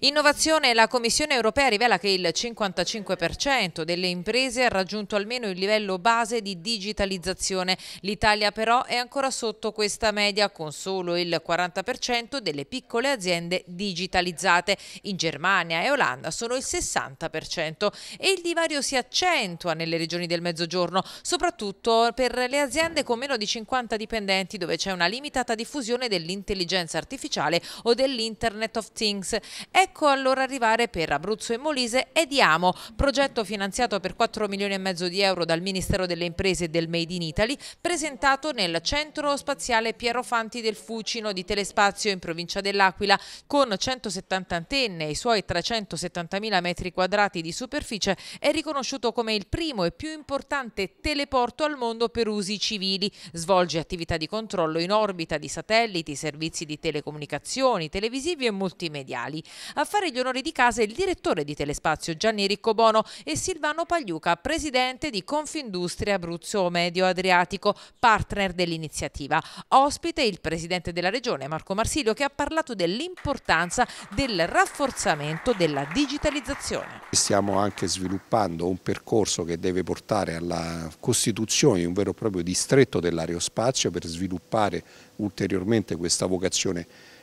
Innovazione, la Commissione europea rivela che il 55% delle imprese ha raggiunto almeno il livello base di digitalizzazione. L'Italia però è ancora sotto questa media con solo il 40% delle piccole aziende digitalizzate. In Germania e Olanda sono il 60% e il divario si accentua nelle regioni del Mezzogiorno, soprattutto per le aziende con meno di 50 dipendenti dove c'è una limitata diffusione dell'intelligenza artificiale o dell'Internet of Things. È Ecco allora arrivare per Abruzzo e Molise Ediamo, progetto finanziato per 4 milioni e mezzo di euro dal Ministero delle Imprese e del Made in Italy, presentato nel Centro Spaziale Piero Fanti del Fucino di Telespazio in provincia dell'Aquila, con 170 antenne e i suoi 370.000 metri quadrati di superficie, è riconosciuto come il primo e più importante teleporto al mondo per usi civili. Svolge attività di controllo in orbita di satelliti, servizi di telecomunicazioni, televisivi e multimediali. A fare gli onori di casa il direttore di Telespazio Gianni Riccobono e Silvano Pagliuca, presidente di Confindustria Abruzzo Medio Adriatico, partner dell'iniziativa. Ospite il presidente della regione Marco Marsilio che ha parlato dell'importanza del rafforzamento della digitalizzazione. Stiamo anche sviluppando un percorso che deve portare alla costituzione di un vero e proprio distretto dell'aerospazio per sviluppare ulteriormente questa vocazione